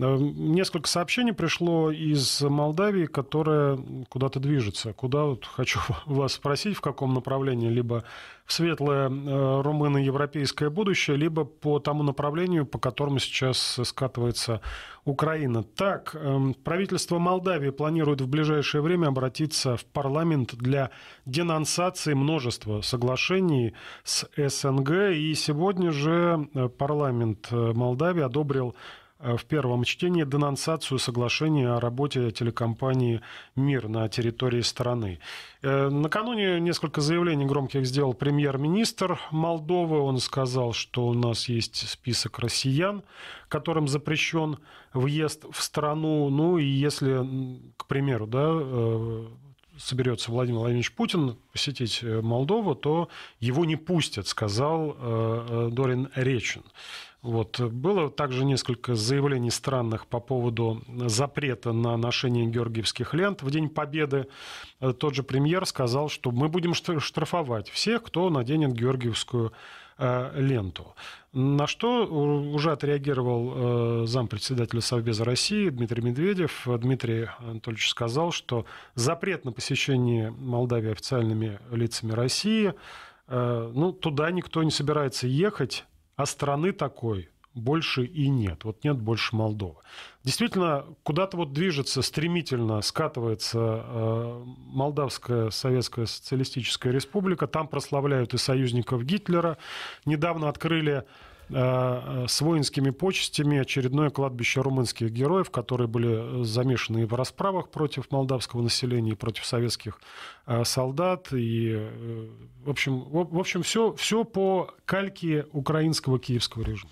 Э, несколько сообщений пришло из Молдавии, которая куда-то движется. Куда вот хочу вас спросить, в каком направлении? Либо в светлое э, румыно-европейское будущее, либо по тому направлению, по которому сейчас скатывается Украина. Так, эм, правительство Молдавии планирует в ближайшее время обратиться в парламент для денонсации множества соглашений с СНГ. И сегодня же э, парламент э, Молдавии одобрил Э, в первом чтении денонсацию соглашения о работе телекомпании «Мир» на территории страны. Э, накануне несколько заявлений громких сделал премьер-министр Молдовы. Он сказал, что у нас есть список россиян, которым запрещен въезд в страну. Ну и если, к примеру, да, э, соберется Владимир Владимирович Путин посетить э, Молдову, то его не пустят, сказал э, э, Дорин Речин. Вот. Было также несколько заявлений странных по поводу запрета на ношение георгиевских лент. В День Победы тот же премьер сказал, что мы будем штрафовать всех, кто наденет георгиевскую Э, ленту. На что э, уже отреагировал э, зампредседателя Совбеза России Дмитрий Медведев. Дмитрий Анатольевич сказал, что запрет на посещение Молдавии официальными лицами России, ну, туда никто не собирается ехать, а страны такой больше и нет. Вот нет больше Молдовы. Действительно, куда-то вот движется, стремительно скатывается э, Молдавская Советская Социалистическая Республика. Там прославляют и союзников Гитлера. Недавно открыли э, э, с воинскими почестями очередное кладбище румынских героев, которые были э, замешаны и в расправах против молдавского населения, и против советских солдат. И, в общем, в общем все, все по кальке украинского киевского режима.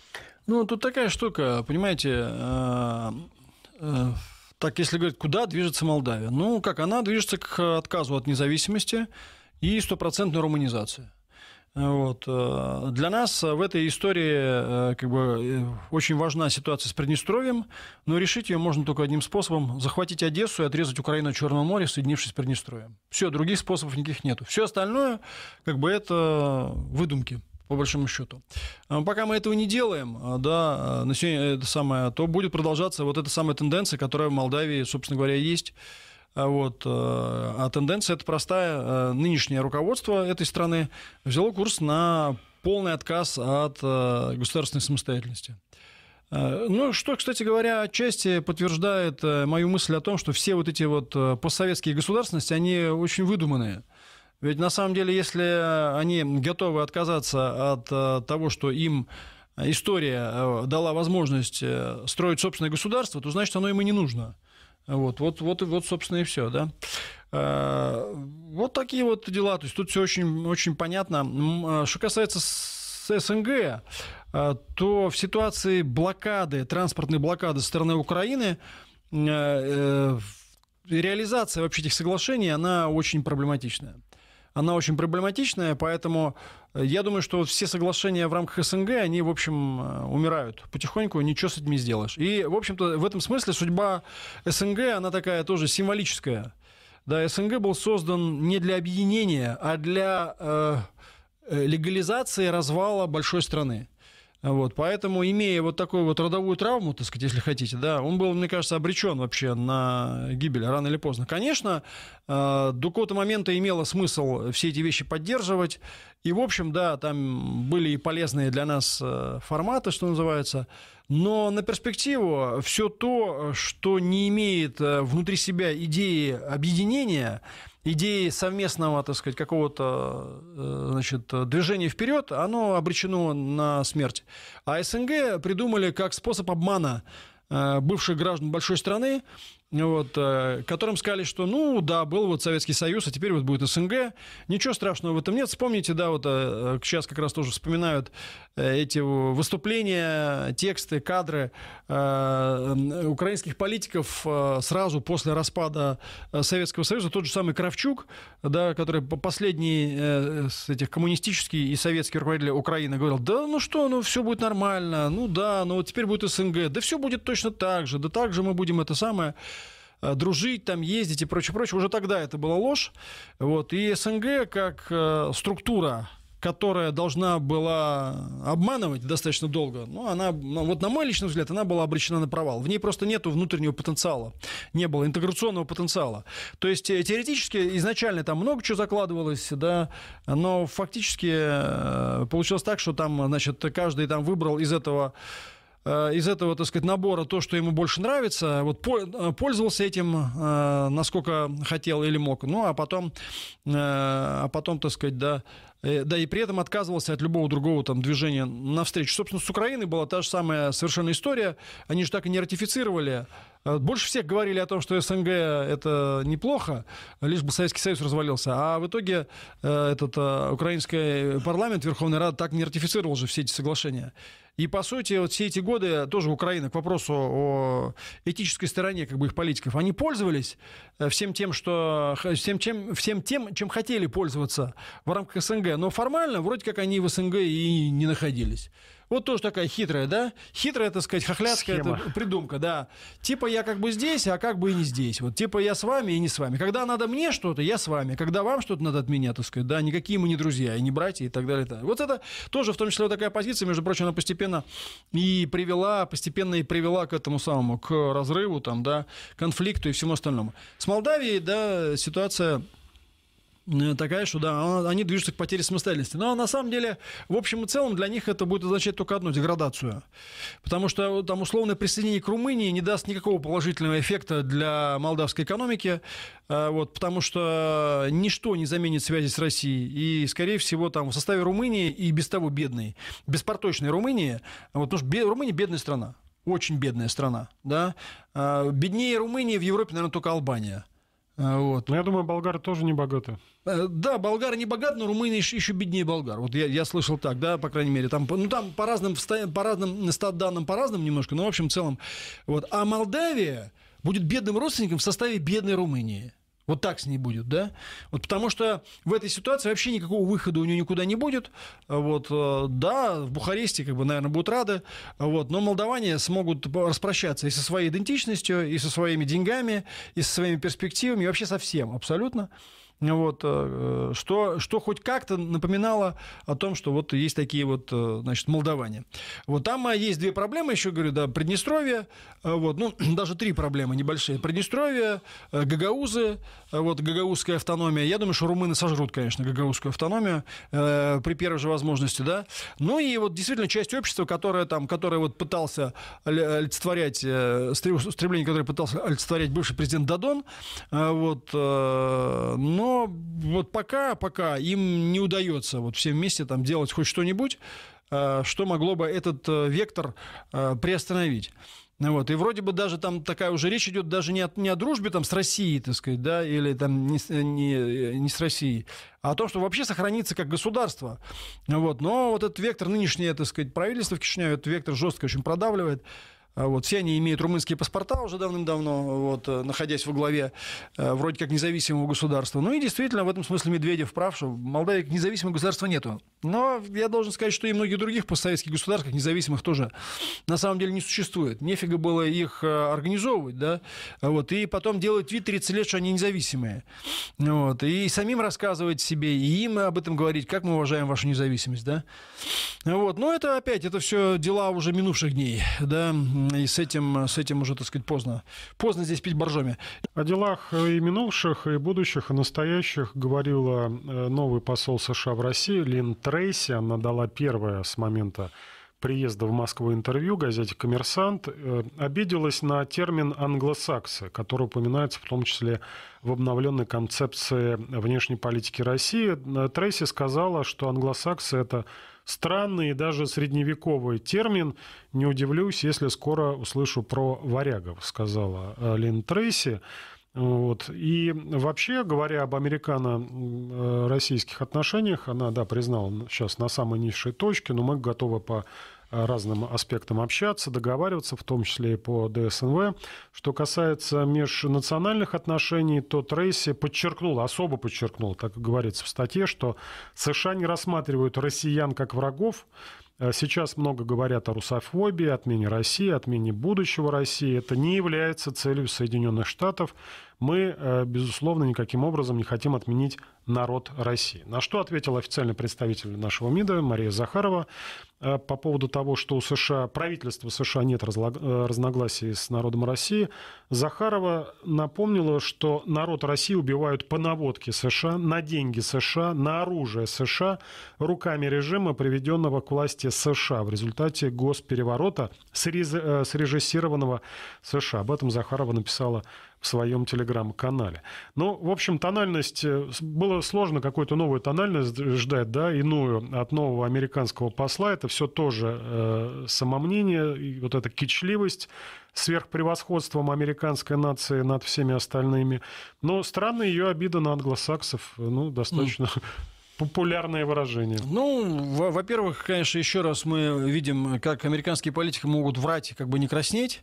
Ну, тут такая штука, понимаете, а, э, так, если говорить, куда движется Молдавия? Ну, как она движется к отказу от независимости и стопроцентной руманизации. Вот. Э, для нас в этой истории э, как бы, очень важна ситуация с Приднестровьем, но решить ее можно только одним способом – захватить Одессу и отрезать Украину от Черного моря, соединившись с Приднестровьем. Все, других способов никаких нет. Все остальное как бы, это выдумки по большому счету. А, пока мы этого не делаем, а, да, а, на сегодня это самое, то будет продолжаться вот эта самая тенденция, которая в Молдавии, собственно говоря, есть. Вот. А тенденция это простая. Нынешнее руководство этой страны взяло курс на полный отказ от государственной самостоятельности. Ну, что, кстати говоря, отчасти подтверждает э, мою мысль о том, что все вот эти вот э, постсоветские государственности, они очень выдуманные. Ведь на самом деле, если они готовы отказаться от э, того, что им история э, дала возможность э, строить собственное государство, то значит оно им и не нужно. Вот, вот, вот, вот, собственно, и все, да. Вот такие вот дела. То есть тут все очень, очень понятно. Что касается СНГ, то в ситуации блокады, транспортной блокады со стороны Украины, реализация вообще этих соглашений, она очень проблематичная она очень проблематичная, поэтому э, я думаю, что все соглашения в рамках СНГ, они, в общем, э, умирают потихоньку, ничего с этим не сделаешь. И, в общем-то, в этом смысле судьба СНГ, она такая тоже символическая. Да, СНГ был создан не для объединения, а для э, э легализации развала большой страны. Вот, поэтому, имея вот такую вот родовую травму, так сказать, если хотите, да, он был, мне кажется, обречен вообще на гибель рано или поздно. Конечно, э, до какого-то момента имело смысл все эти вещи поддерживать. И, в общем, да, там были и полезные для нас э, форматы, что называется. Но на перспективу все то, что не имеет э, внутри себя идеи объединения, идеи совместного, так сказать, какого-то э, значит, движения вперед, оно обречено на смерть. А СНГ придумали как способ обмана э, бывших граждан большой страны, вот, э, которым сказали, что, ну, да, был вот Советский Союз, а теперь вот будет СНГ. Ничего страшного в этом нет. Вспомните, да, вот э, э, сейчас как раз тоже вспоминают эти выступления, тексты, кадры украинских политиков сразу после распада Советского Союза. Тот же самый Кравчук, да, который последний с этих коммунистический и советский руководитель Украины говорил, да, ну что, ну все будет нормально, ну да, ну вот теперь будет СНГ, да все будет точно так же, да так же мы будем это самое. Э, дружить, там ездить и прочее, прочее. Уже тогда это была ложь. Вот. И СНГ как э, структура которая должна была обманывать достаточно долго, ну, она, вот на мой личный взгляд, она была обречена на провал. В ней просто нет внутреннего потенциала, не было интеграционного потенциала. То есть э, теоретически изначально там много чего закладывалось, да, но фактически получилось так, что там, значит, каждый там выбрал из этого Э, из этого, так сказать, набора то, что ему больше нравится, вот э, пользовался этим, э, насколько хотел или мог. Ну, а потом, а потом, так сказать, да, да, и при этом отказывался от любого другого там движения навстречу. Собственно, с Украиной была та же самая совершенно история. Они же так и не ратифицировали Э, больше всех говорили о том, что СНГ это неплохо, лишь бы Советский Союз развалился. А в итоге э, этот э, украинский парламент, Верховная Рада, так не ратифицировал же все эти соглашения. И, по сути, вот все эти годы тоже Украина к вопросу о этической стороне как бы их политиков, они пользовались всем тем, что, всем, чем, всем тем, чем хотели пользоваться в рамках СНГ. Но формально вроде как они в СНГ и не находились. Вот тоже такая хитрая, да? Хитрая, так сказать, хохлятская, это придумка, да. Типа я как бы здесь, а как бы и не здесь. Вот типа я с вами и не с вами. Когда надо мне что-то, я с вами. Когда вам что-то надо от меня, так сказать, да, никакие мы не друзья и не братья и так далее. И так. Вот это тоже в том числе вот такая позиция, между прочим, она постепенно и привела, постепенно и привела к этому самому, к разрыву, там, да, конфликту и всему остальному. С Молдавией, да, ситуация ну, такая, что да, а, они движутся к потере самостоятельности. Но на самом деле, в общем и целом, для них это будет означать только одну деградацию. Потому что там условное присоединение к Румынии не даст никакого положительного эффекта для молдавской экономики, э, вот, потому что ничто не заменит связи с Россией. И, скорее всего, там в составе Румынии и без того бедной, беспорточной Румынии, вот, потому что Румыния бедная страна, очень бедная страна. Да? А, беднее Румынии в Европе, наверное, только Албания – а, вот. Но ну, я думаю, болгары тоже не богаты. Э, да, болгары не богаты, но румыны еще, еще беднее болгар. Вот я, я слышал так, да, по крайней мере. Там, ну, там по разным, по разным стат-данным, по разным немножко, но в общем целом. Вот. А Молдавия будет бедным родственником в составе бедной Румынии. Вот так с ней будет, да? Вот потому что в этой ситуации вообще никакого выхода у нее никуда не будет. Вот, э, да, в Бухаресте, как бы, наверное, будут рады. Вот, но молдаване смогут распрощаться и со своей идентичностью, и со своими деньгами, и со своими перспективами, и вообще со всем абсолютно вот, э, что, что хоть как-то напоминало о том, что вот есть такие вот, э, значит, молдаване. Вот там а, есть две проблемы, еще говорю, да, Приднестровье, э, вот, ну, даже три проблемы небольшие. Приднестровье, гагаузы, вот, гагаузская автономия. Я думаю, что румыны сожрут, конечно, гагаузскую автономию э, при первой же возможности, да. Ну и вот действительно часть общества, которая там, которая вот пытался олицетворять, стремление, которое пытался олицетворять бывший президент Дадон, э, вот, э, но ну, но вот пока, пока им не удается вот все вместе там делать хоть что-нибудь, э, что могло бы этот э, вектор э, приостановить. Ну вот. И вроде бы даже там такая уже речь идет даже не, от, не о дружбе там, с Россией, так сказать, да, или там не, не, не с Россией, а о том, что вообще сохранится как государство. Ну вот. Но вот этот вектор нынешнее, так сказать, правительство в Кишиневе, этот вектор жестко очень продавливает. А вот, все они имеют румынские паспорта уже давным-давно, вот, э, находясь во главе э, вроде как независимого государства. Ну и действительно, в этом смысле Медведев прав, что в Молдавии независимого государства нету. Но я должен сказать, что и многих других постсоветских государств, как независимых, тоже на самом деле не существует. Нефига было их э, организовывать, да, вот, и потом делать вид 30 лет, что они независимые. Вот, и самим рассказывать себе, и им об этом говорить, как мы уважаем вашу независимость, да. Вот, но это опять, это все дела уже минувших дней, да, и с этим, с этим уже, так сказать, поздно. Поздно здесь пить боржоми. О делах и минувших, и будущих, и настоящих говорила э, новый посол США в России Лин Трейси. Она дала первое с момента приезда в Москву интервью газете «Коммерсант» э, обиделась на термин «англосаксы», который упоминается в том числе в обновленной концепции внешней политики России. Э, Трейси сказала, что англосаксы – это странный и даже средневековый термин. Не удивлюсь, если скоро услышу про варягов, сказала э, Лин Трейси. Вот. И вообще, говоря об американо-российских э, отношениях, она, да, признала сейчас на самой низшей точке, но мы готовы по разным аспектам общаться, договариваться, в том числе и по ДСНВ. Что касается межнациональных отношений, то Трейси подчеркнул, особо подчеркнул, так говорится в статье, что США не рассматривают россиян как врагов, а Сейчас много говорят о русофобии, отмене России, отмене будущего России. Это не является целью Соединенных Штатов мы, э, безусловно, никаким образом не хотим отменить народ России. На что ответил официальный представитель нашего МИДа Мария Захарова э, по поводу того, что у США, правительства США нет э, разногласий с народом России. Захарова напомнила, что народ России убивают по наводке США, на деньги США, на оружие США, руками режима, приведенного к власти США в результате госпереворота, срежиссированного США. Об этом Захарова написала в своем телеграм-канале. Ну, в общем, тональность... Э, было сложно какую-то новую тональность ждать, да, иную от нового американского посла. Это все тоже э, самомнение, вот эта кичливость, сверхпревосходством американской нации над всеми остальными. Но странная ее обида на англосаксов, э, ну, достаточно... Mm популярное выражение. Ну, во-первых, конечно, еще раз мы видим, как американские политики могут врать, как бы не краснеть,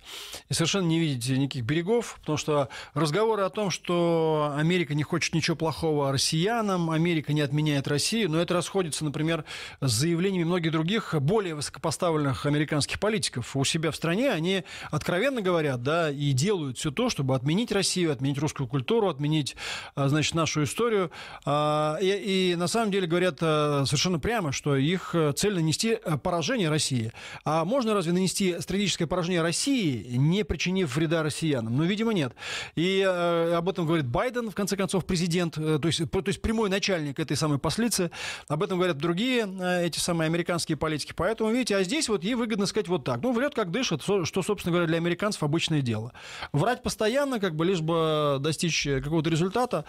и совершенно не видеть никаких берегов, потому что разговоры о том, что Америка не хочет ничего плохого россиянам, Америка не отменяет Россию, но это расходится, например, с заявлениями многих других более высокопоставленных американских политиков у себя в стране. Они откровенно говорят, да, и делают все то, чтобы отменить Россию, отменить русскую культуру, отменить, а, значит, нашу историю. А, и, и на самом самом деле говорят э, совершенно прямо, что их э, цель нанести э, поражение России. А можно разве нанести стратегическое поражение России, не причинив вреда россиянам? Ну, видимо, нет. И об этом говорит Байден, в конце концов, президент, то есть, то есть прямой начальник этой самой послицы. Об этом говорят другие эти самые американские политики. Поэтому, видите, а здесь вот ей выгодно сказать вот так. Ну, врет как дышит, что, собственно говоря, для американцев обычное дело. Врать постоянно, как бы лишь бы достичь какого-то результата.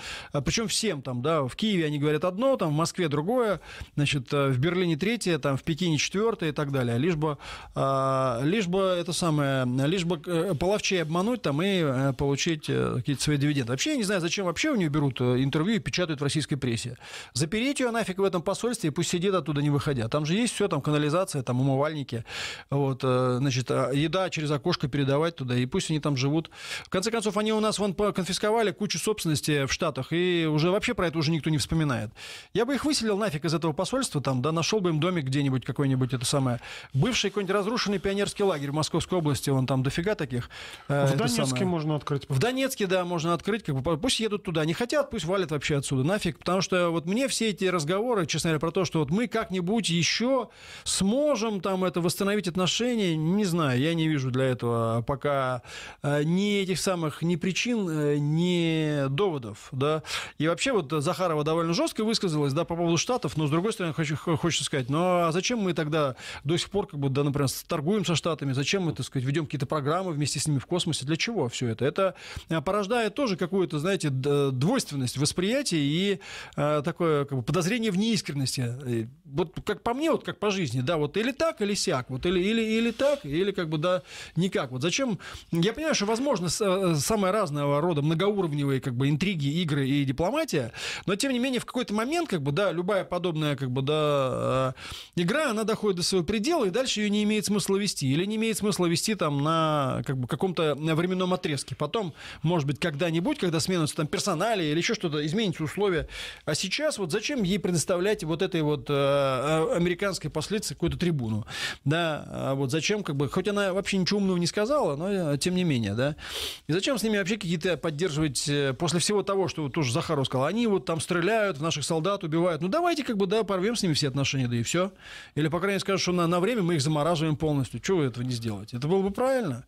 Причем всем там, да, в Киеве они говорят одно, там в Москве другое, значит, э, в Берлине третье, там в Пекине четвертое и так далее. Лишь бы, э, лишь бы это самое, лишь бы э, половчей обмануть там и получить какие-то свои дивиденды. Вообще я не знаю, зачем вообще у нее берут интервью и печатают в российской прессе. Запереть ее нафиг в этом посольстве и пусть сидит оттуда не выходя. Там же есть все, там канализация, там умывальники, вот, значит, а, еда через окошко передавать туда, и пусть они там живут. В конце концов, они у нас вон конфисковали кучу собственности в Штатах, и уже вообще про это уже никто не вспоминает. Я бы их выселил нафиг из этого посольства, там, да, нашел бы им домик где-нибудь какой-нибудь, это самое, бывший какой-нибудь разрушенный пионерский лагерь в Московской области, он там дофига таких. Э, в Донецке самое. можно открыть. В Донецке, да, можно открыть, как бы, пусть едут туда, не хотят, пусть валят вообще отсюда, нафиг, потому что вот мне все эти разговоры, честно говоря, про то, что вот мы как-нибудь еще сможем там это восстановить отношения, не знаю, я не вижу для этого пока э, ни этих самых, ни причин, э, ни доводов, да. И вообще вот Захарова довольно жестко высказалась, да, по поводу Штатов, но с другой стороны хочу, хочется сказать, ну а зачем мы тогда до сих пор, как бы, да, например, торгуем со Штатами, зачем мы, так сказать, ведем какие-то программы вместе с ними в космосе, для чего все это? Это а, порождает тоже какую-то, знаете, двойственность восприятия и а, такое как бы, подозрение в неискренности. Вот как по мне, вот как по жизни, да, вот или так, или сяк, вот или, или, или так, или как бы, да, никак. Вот зачем? Я понимаю, что, возможно, с, э, самые разного рода многоуровневые как бы интриги, игры и дипломатия, но, тем не менее, в какой-то момент как бы бы, да, любая подобная, как бы, да, а, игра, она доходит до своего предела, и дальше ее не имеет смысла вести. Или не имеет смысла вести там на, как бы, каком-то временном отрезке. Потом, может быть, когда-нибудь, когда сменятся там персонали или еще что-то, изменятся условия. А сейчас вот зачем ей предоставлять вот этой вот э, а, американской послеции какую-то трибуну? Да, а вот зачем, как бы, хоть она вообще ничего умного не сказала, но э, тем не менее, да. И зачем с ними вообще какие-то поддерживать, э, после всего того, что тоже Захаров сказал, они вот там стреляют в наших солдат, убивают убивают. Ну, давайте как бы, да, порвем с ними все отношения, да и все. Или, по крайней мере, скажут, что на, на время мы их замораживаем полностью. Чего вы этого не сделаете? Это было бы правильно.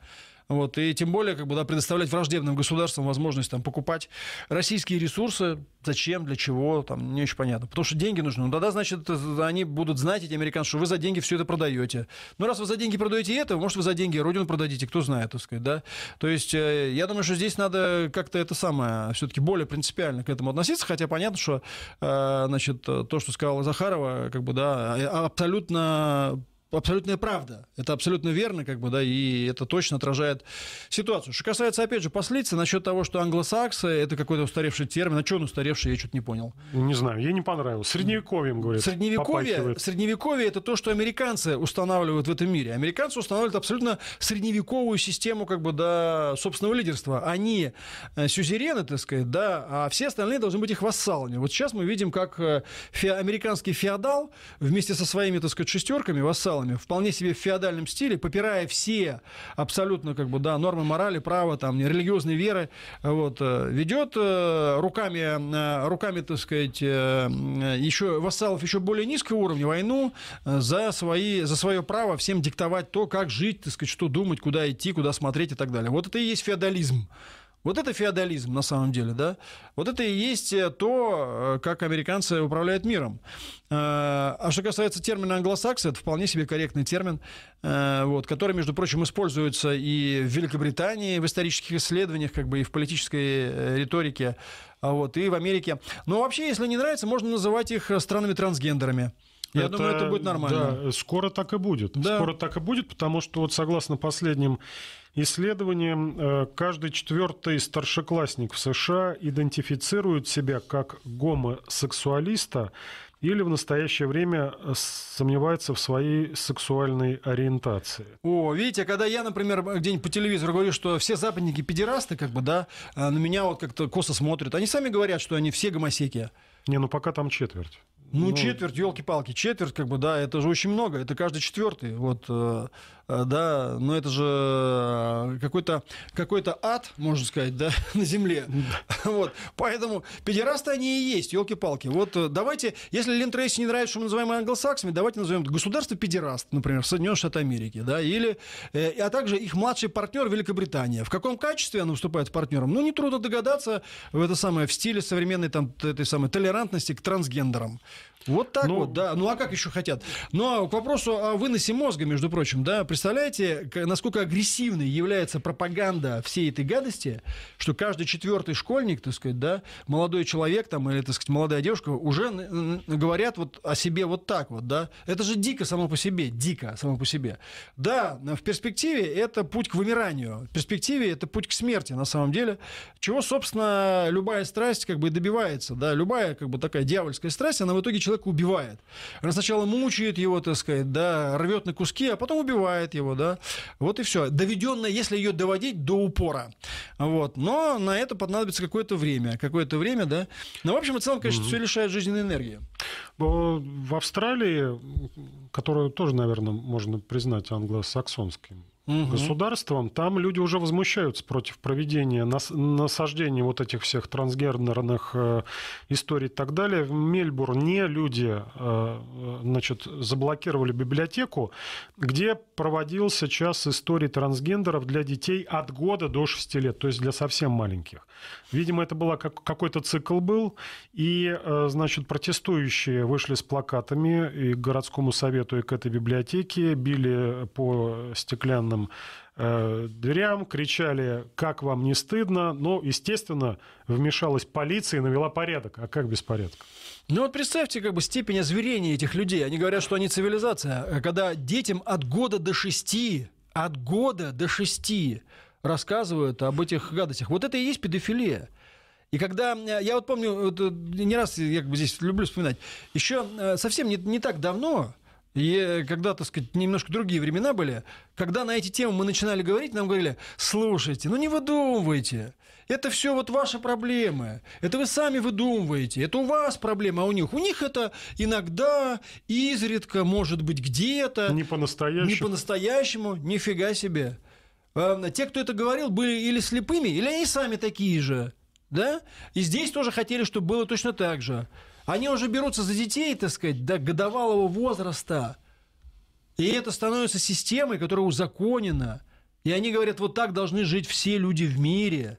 Вот, и тем более, как бы, да, предоставлять враждебным государствам возможность там, покупать российские ресурсы, зачем, для чего, там, не очень понятно. Потому что деньги нужны. Ну, тогда, значит, они будут знать, эти американцы, что вы за деньги все это продаете. Ну раз вы за деньги продаете это, может, вы за деньги родину продадите, кто знает, так сказать, да. То есть, э, я думаю, что здесь надо как-то это самое, все-таки более принципиально к этому относиться, хотя понятно, что, э, значит, то, что сказала Захарова, как бы, да, а, абсолютно абсолютная правда. Это абсолютно верно, как бы, да, и это точно отражает ситуацию. Что касается, опять же, последствий, насчет того, что англосаксы – это какой-то устаревший термин. А что он устаревший, я что-то не понял. Не знаю, ей не понравилось. Средневековьем, говорят, Средневековье, попахивает. средневековье – это то, что американцы устанавливают в этом мире. Американцы устанавливают абсолютно средневековую систему, как бы, да, собственного лидерства. Они э, сюзерены, так сказать, да, а все остальные должны быть их вассалами. Вот сейчас мы видим, как э, фе- американский феодал вместе со своими, так сказать, шестерками, вассал либералами, вполне себе в феодальном стиле, попирая все абсолютно как бы, да, нормы морали, права, там, религиозной веры, э, вот, э, ведет э, руками, руками, так сказать, еще вассалов еще более низкого уровня войну за, свои, за свое право всем диктовать то, как жить, так сказать, что думать, куда идти, куда смотреть и так далее. Вот это и есть феодализм. Вот это феодализм на самом деле, да? Вот это и есть э, то, э, как американцы управляют миром. Э, а что касается термина англосаксы, это вполне себе корректный термин, вот, который, между прочим, используется и в Великобритании в исторических исследованиях, как бы и в политической риторике, а вот, и в Америке. Но вообще, если не нравится, можно называть их странами-трансгендерами. Я это, думаю, это будет нормально. Да, скоро так и будет. Да. Скоро так и будет, потому что вот согласно последним исследованиям, э, каждый четвертый старшеклассник в США идентифицирует себя как гомосексуалиста или в настоящее время сомневается в своей сексуальной ориентации. О, видите, когда я, например, где-нибудь по телевизору говорю, что все западники педерасты, как бы, да, а на меня вот как-то косо смотрят. Они сами говорят, что они все гомосеки. Не, ну пока там четверть. Ну, ну четверть, елки-палки, четверть, как бы, да, это же очень много, это каждый четвертый. Вот, э, Э, да, но это же э, какой-то какой ад, можно сказать, да, на земле. Вот, поэтому педерасты они и есть, елки-палки. Вот э, давайте, если Лин Трейси не нравится, что мы называем англосаксами, давайте назовем государство педераст, например, Соединенные Штаты Америки, да, или, а также их младший партнер Великобритания. В каком качестве она выступает партнером? Ну, нетрудно догадаться, в это самое, в стиле современной там этой самой толерантности к трансгендерам. Вот так ну, вот, да. Ну а как еще хотят? Ну а к вопросу о выносе мозга, между прочим, да, представляете, насколько агрессивной является пропаганда всей этой гадости, что каждый четвертый школьник, так сказать, да, молодой человек там или, так сказать, молодая девушка уже говорят вот о себе вот так вот, да. Это же дико само по себе, дико само по себе. Да, в перспективе это путь к вымиранию, в перспективе это путь к смерти на самом деле, чего, собственно, любая страсть как бы добивается, да, любая как бы такая дьявольская страсть, она в итоге человека убивает. Она сначала мучает его, так сказать, да, рвет на куски, а потом убивает его, да. Вот и все. Доведенная, если ее доводить до упора. Вот. Но на это понадобится какое-то время. Какое-то время, да. Но, в общем и целом, конечно, угу. все лишает жизненной энергии. Э, в Австралии, которую тоже, наверное, можно признать англосаксонским угу. государством, там люди уже возмущаются против проведения нас, насаждения вот этих всех трансгендерных э, историй и так далее. В Мельбурне люди э, значит, заблокировали библиотеку, где проводился час истории трансгендеров для детей от года до 6 лет, то есть для совсем маленьких. Видимо, это был какой-то цикл был, и, э, значит, протестующие вышли с плакатами и к городскому совету, и к этой библиотеке, били по стеклянным стеклянным э, дверям, кричали, как вам не стыдно. Но, естественно, вмешалась полиция и навела порядок. А как без порядка? Ну вот представьте как бы степень озверения этих людей. Они говорят, что они цивилизация. А когда детям от года до шести, от года до шести рассказывают об этих гадостях. Вот это и есть педофилия. И когда, э, я вот помню, вот, э, не раз я как бы здесь люблю вспоминать, еще э, совсем не, не так давно и э, когда, так сказать, немножко другие времена были, когда на эти темы мы начинали говорить, нам говорили, слушайте, ну не выдумывайте, это все вот ваши проблемы, это вы сами выдумываете, это у вас проблема, а у них. У них это иногда, изредка, может быть, где-то. Не по-настоящему. Не по-настоящему, нифига себе. Эм, те, кто это говорил, были или слепыми, или они сами такие же. Да? И здесь тоже хотели, чтобы было точно так же. Они уже берутся за детей, так сказать, до годовалого возраста. И это становится системой, которая узаконена. И они говорят, вот так должны жить все люди в мире.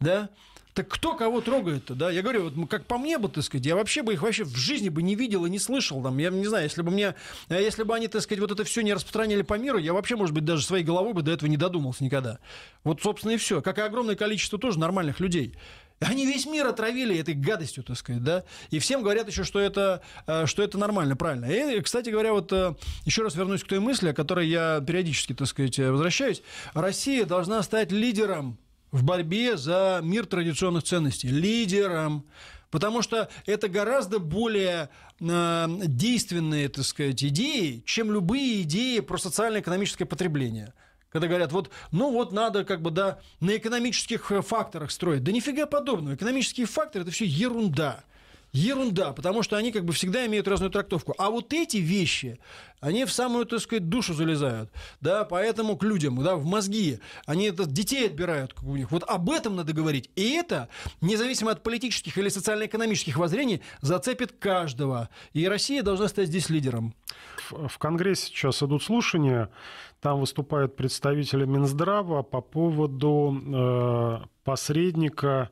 Да? Так кто кого трогает-то, да? Я говорю, вот как по мне бы, так сказать, я вообще бы их вообще в жизни бы не видел и не слышал. Там, я не знаю, если бы мне, а если бы они, так сказать, вот это все не распространяли по миру, я вообще, может быть, даже своей головой бы до этого не додумался никогда. Вот, собственно, и все. Как и огромное количество тоже нормальных людей. Они весь мир отравили этой гадостью, так сказать, да. И всем говорят еще, что это, э, что это нормально, правильно. И, э, кстати говоря, вот э, еще раз вернусь к той мысли, о которой я периодически, так сказать, возвращаюсь. Россия должна стать лидером в борьбе за мир традиционных ценностей. Лидером. Потому что это гораздо более э, действенные, так сказать, идеи, чем любые идеи про социально-экономическое потребление когда говорят, вот, ну вот надо как бы, да, на экономических э, факторах строить. Да нифига подобного. Экономические факторы – это все ерунда ерунда, потому что они как бы всегда имеют разную трактовку. А вот эти вещи, они в самую, так сказать, душу залезают, да, поэтому к людям, да, в мозги, они это детей отбирают у них. Вот об этом надо говорить. И это, независимо от политических или социально-экономических воззрений, зацепит каждого. И Россия должна стать здесь лидером. В Конгрессе сейчас идут слушания, там выступают представители Минздрава по поводу э, посредника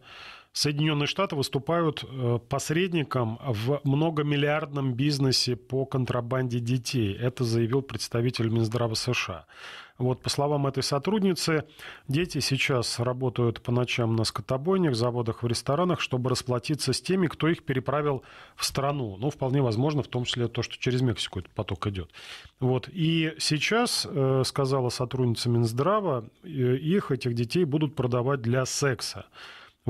Соединенные Штаты выступают э, посредником в многомиллиардном бизнесе по контрабанде детей. Это заявил представитель Минздрава США. Вот, по словам этой сотрудницы, дети сейчас работают по ночам на скотобойнях, заводах, в ресторанах, чтобы расплатиться с теми, кто их переправил в страну. Ну, вполне возможно, в том числе то, что через Мексику этот поток идет. Вот. И сейчас, э, сказала сотрудница Минздрава, э, их, этих детей будут продавать для секса.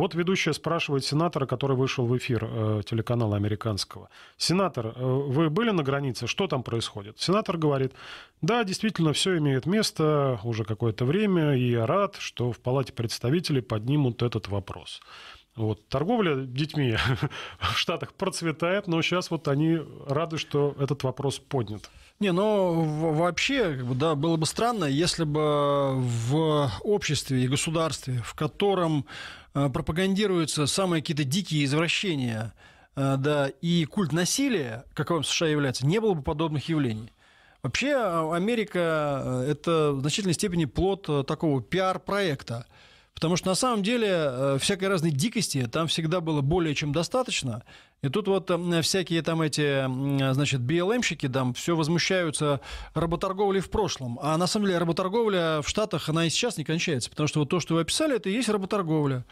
Вот ведущая спрашивает сенатора, который вышел в эфир э, телеканала американского. Сенатор, э, вы были на границе? Что там происходит? Сенатор говорит, да, действительно, все имеет место уже какое-то время, и я рад, что в Палате представителей поднимут этот вопрос. Вот, торговля детьми в Штатах процветает, но сейчас вот они рады, что этот вопрос поднят. Не, ну вообще, да, было бы странно, если бы в обществе и государстве, в котором Э, пропагандируются самые какие-то дикие извращения, э, да, и культ насилия, каковым США является, не было бы подобных явлений. Вообще а, Америка э, – это в значительной степени плод такого пиар-проекта – Потому что на самом деле э, всякой разной дикости там всегда было более чем достаточно. И тут вот э, всякие там эти, э, значит, BLM-щики там все возмущаются работорговлей в прошлом. А на самом деле работорговля в Штатах, она и сейчас не кончается. Потому что вот то, что вы описали, это и есть работорговля.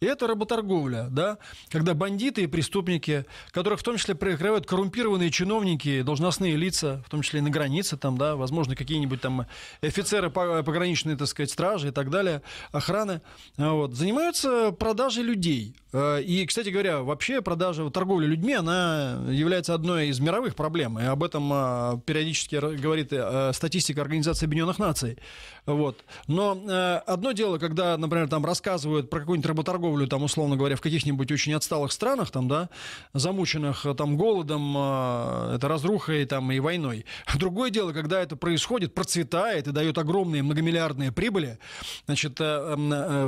И это работорговля, да, когда бандиты и преступники, которых в том числе прикрывают коррумпированные чиновники, должностные лица, в том числе и на границе, там, да, возможно, какие-нибудь там офицеры пограничные, так сказать, стражи и так далее, охраны, а вот, занимаются продажей людей. Э, и, кстати говоря, вообще продажа, торговля людьми, она является одной из мировых проблем, и об этом а, периодически говорит э, статистика Организации Объединенных Наций. Вот. Но э, одно дело, когда, например, там рассказывают про какую-нибудь работорговлю, торговлю, там, условно говоря, в каких-нибудь очень отсталых странах, там, да, замученных э, там голодом, э, это разрухой там и войной. Другое дело, когда это происходит, процветает и дает огромные многомиллиардные прибыли, значит, э,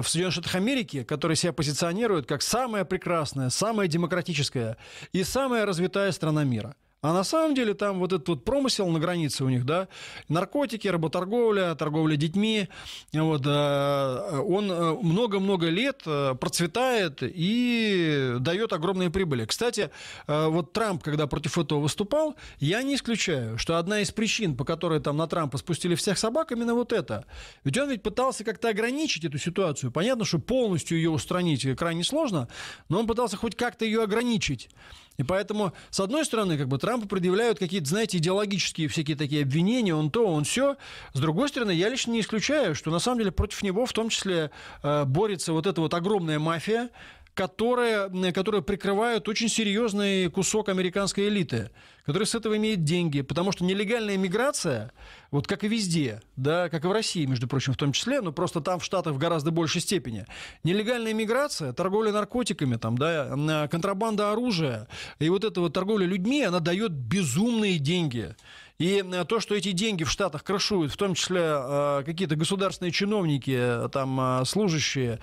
в Соединенных Штатах Америки, которые себя позиционируют как самая прекрасная, самая демократическая и самая развитая страна мира – а на самом деле там вот этот вот промысел на границе у них, да, наркотики, работорговля, торговля детьми, вот, э, э, он э, много-много лет процветает и дает огромные прибыли. Кстати, вот Трамп, когда против этого выступал, я не исключаю, что одна из причин, по которой там на Трампа спустили всех собак, именно вот это. Ведь он ведь пытался как-то ограничить эту ситуацию. Понятно, что полностью ее устранить крайне сложно, но он пытался хоть как-то ее ограничить. И поэтому, с одной стороны, как бы Трампу предъявляют какие-то, знаете, идеологические всякие такие обвинения, он то, он все. С другой стороны, я лично не исключаю, что на самом деле против него в том числе э, борется вот эта вот огромная мафия, которые, которые прикрывают очень серьезный кусок американской элиты, который с этого имеет деньги, потому что нелегальная миграция, вот как и везде, да, как и в России, между прочим, в том числе, но просто там в Штатах в гораздо большей степени, нелегальная миграция, торговля наркотиками, там, да, контрабанда оружия и вот эта вот торговля людьми, она дает безумные деньги. И э, то, что эти деньги в Штатах крышуют, в том числе э, какие-то государственные чиновники, э, там, служащие,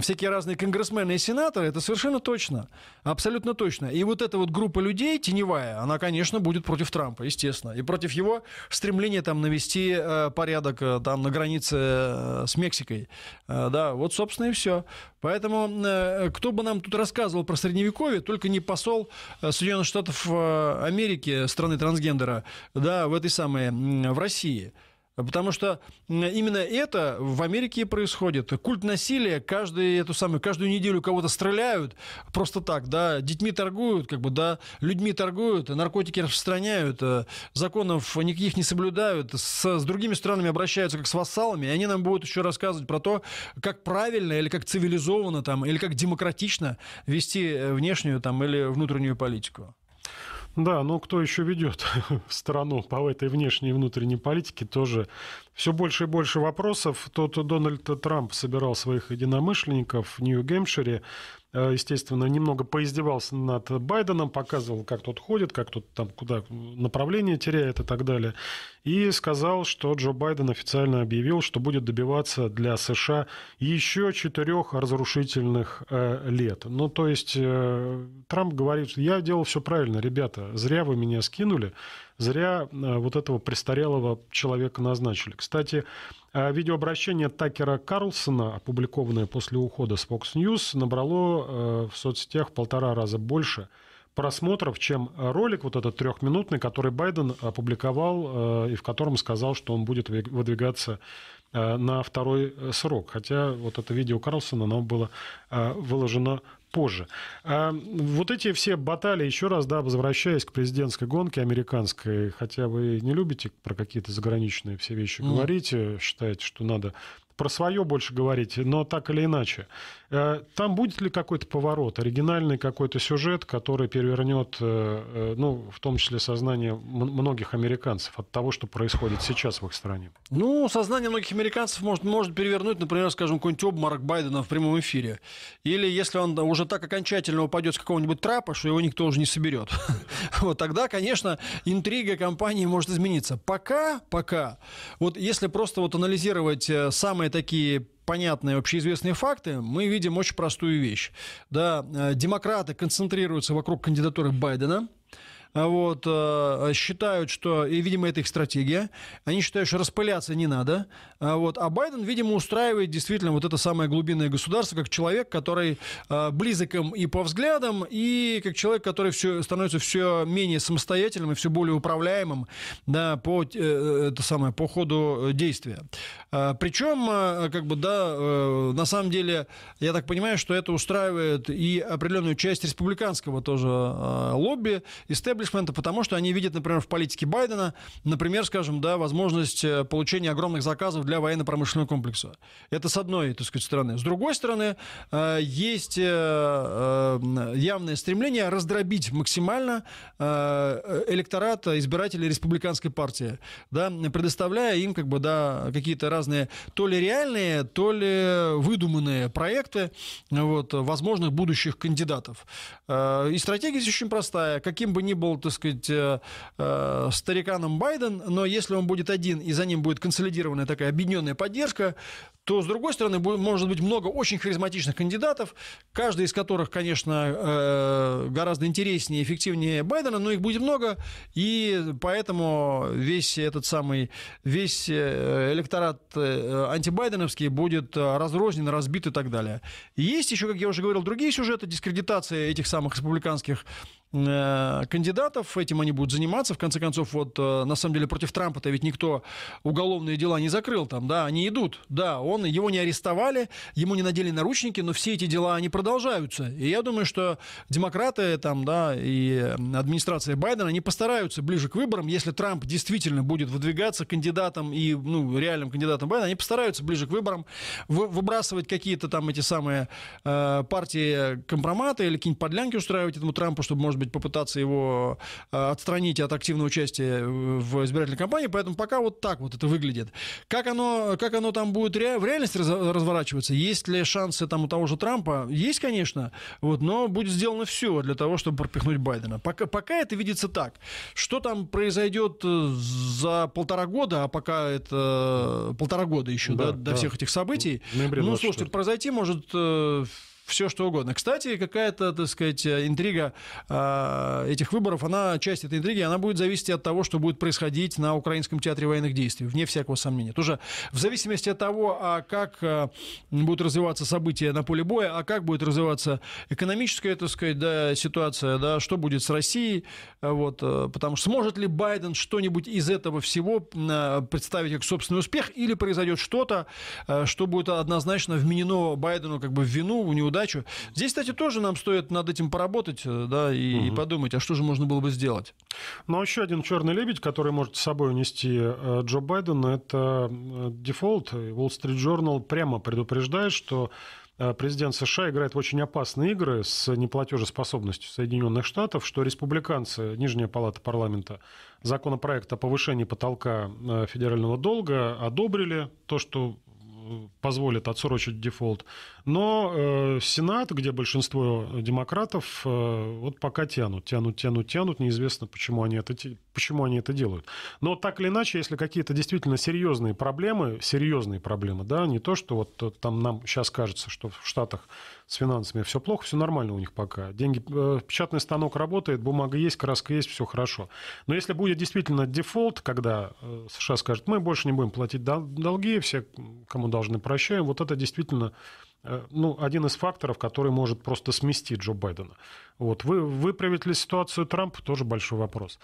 всякие разные конгрессмены и сенаторы, это совершенно точно, абсолютно точно. И вот эта вот группа людей, теневая, она, конечно, будет против Трампа, естественно, и против его стремления там навести порядок там на границе с Мексикой. Да, вот, собственно, и все. Поэтому кто бы нам тут рассказывал про Средневековье, только не посол Соединенных Штатов Америки, страны трансгендера, да, да, в этой самой, в России. Потому что именно это в Америке и происходит. Культ насилия, каждую, эту самую, каждую неделю кого-то стреляют просто так, да, детьми торгуют, как бы, да, людьми торгуют, наркотики распространяют, э, законов никаких не соблюдают, с, с другими странами обращаются как с вассалами, и они нам будут еще рассказывать про то, как правильно или как цивилизованно там, или как демократично вести э, внешнюю там или внутреннюю политику. Да, но ну, кто еще ведет страну по этой внешней и внутренней политике, тоже все больше и больше вопросов. Тот Дональд Трамп собирал своих единомышленников в Нью-Гэмпшире. Э, естественно, немного поиздевался над Байденом, показывал, как тот ходит, как тот там куда направление теряет и так далее. И сказал, что Джо Байден официально объявил, что будет добиваться для США еще четырех разрушительных э, лет. Ну, то есть э, Трамп говорит, я делал все правильно, ребята, зря вы меня скинули, Зря э, вот этого престарелого человека назначили. Кстати, э, видеообращение Такера Карлсона, опубликованное после ухода с Fox News, набрало э, в соцсетях в полтора раза больше просмотров, чем ролик вот этот трехминутный, который Байден опубликовал и в котором сказал, что он будет выдвигаться на второй срок. Хотя вот это видео Карлсона, оно было выложено позже. А вот эти все баталии, еще раз, да, возвращаясь к президентской гонке американской, хотя вы не любите про какие-то заграничные все вещи mm. говорить, э, считаете, что надо про свое больше говорить, но так или иначе. Э, там будет ли какой-то поворот, оригинальный какой-то сюжет, который перевернет, э, э, ну, в том числе сознание многих американцев от того, что происходит сейчас в их стране? Ну, сознание многих американцев может, может перевернуть, например, скажем, какой-нибудь обморок Байдена в прямом эфире. Или если он уже так окончательно упадет с какого-нибудь трапа, что его никто уже не соберет. Вот тогда, конечно, интрига компании может измениться. Пока, пока, вот если просто вот анализировать самые такие понятные общеизвестные факты, мы видим очень простую вещь. Да, э, демократы концентрируются вокруг кандидатуры Байдена, а вот, э, считают, что, и, видимо, это их стратегия, они считают, что распыляться не надо, а вот, а Байден, видимо, устраивает действительно вот это самое глубинное государство, как человек, который э, близок им и по взглядам, и как человек, который все, становится все менее самостоятельным и все более управляемым, да, по, э, это самое, по ходу действия. А, Причем, как бы, да, на самом деле, я так понимаю, что это устраивает и определенную часть республиканского тоже лобби, истеблишмента, истеблишмента, потому что они видят, например, в политике Байдена, например, скажем, да, возможность э, получения огромных заказов для военно-промышленного комплекса. Это с одной, так сказать, стороны. С другой стороны, э, есть э, явное стремление раздробить максимально электорат избирателей республиканской партии, да, предоставляя им как бы, да, какие-то разные то ли реальные, то ли выдуманные проекты вот, возможных будущих кандидатов. И стратегия здесь очень простая. Каким бы ни был был, так сказать, э, э, стариканом Байден, но если он будет один и за ним будет консолидированная такая объединенная поддержка, то, с другой стороны, будет, может быть много очень харизматичных кандидатов, каждый из которых, конечно, э, гораздо интереснее и эффективнее Байдена, но их будет много, и поэтому весь этот самый, весь электорат антибайденовский будет разрознен, разбит и так далее. есть еще, как я уже говорил, другие сюжеты дискредитации этих самых республиканских Э, кандидатов, этим они будут заниматься. В конце концов, вот э, на самом деле против Трампа-то ведь никто уголовные дела не закрыл там, да, они идут, да, он, его не арестовали, ему не надели наручники, но все эти дела, они продолжаются. И я думаю, что демократы там, да, и администрация Байдена, они постараются ближе к выборам, если Трамп действительно будет выдвигаться кандидатом и, ну, реальным кандидатом Байдена, они постараются ближе к выборам выбрасывать какие-то там эти самые э, партии компроматы или какие-нибудь подлянки устраивать этому Трампу, чтобы, может быть, попытаться его э, отстранить от активного участия в избирательной кампании, поэтому пока вот так вот это выглядит. Как оно, как оно там будет ре, в реальности разворачиваться? Есть ли шансы там у того же Трампа? Есть, конечно, вот, но будет сделано все для того, чтобы пропихнуть Байдена. Пока, пока это видится так. Что там произойдет э, за полтора года, а пока это э, полтора года еще да, да, до да. всех этих событий, ну, слушайте, произойти может все что угодно. Кстати, какая-то, так сказать, э, интрига э, этих выборов, она, часть этой интриги, она будет зависеть от того, что будет происходить на Украинском театре военных действий, вне всякого сомнения. Тоже в зависимости от того, а как э, будут развиваться события на поле боя, а как будет развиваться экономическая, так сказать, да, ситуация, да, что будет с Россией, вот, э, потому что сможет ли Байден что-нибудь из этого всего э, представить как собственный успех, или произойдет что-то, что будет однозначно вменено Байдену как бы в вину, в неудачу, передачу. Здесь, кстати, тоже нам стоит над этим поработать, э, да, и, угу. и подумать, а что же можно было бы сделать. Ну, а еще один черный лебедь, который может с собой унести э, Джо Байден, это э, дефолт. Wall Street Journal прямо предупреждает, что президент США играет в очень опасные игры с неплатежеспособностью Соединенных Штатов, что республиканцы, Нижняя палата парламента, законопроект о повышении потолка федерального долга одобрили, то, что позволит отсрочить дефолт. Но э, Сенат, где большинство демократов, э, вот пока тянут, тянут, тянут, тянут. Неизвестно, почему они, это, почему они это делают. Но так или иначе, если какие-то действительно серьезные проблемы, серьезные проблемы, да, не то, что вот э, там нам сейчас кажется, что в Штатах с финансами все плохо, все нормально у них пока. Деньги, э, печатный станок работает, бумага есть, краска есть, все хорошо. Но если будет действительно дефолт, когда э, США скажет, мы больше не будем платить долги, все, кому должны должны прощаем. Вот это действительно э, ну, один из факторов, который может просто смести Джо Байдена. Вот. Вы, выправить ли ситуацию Трампа, тоже большой вопрос.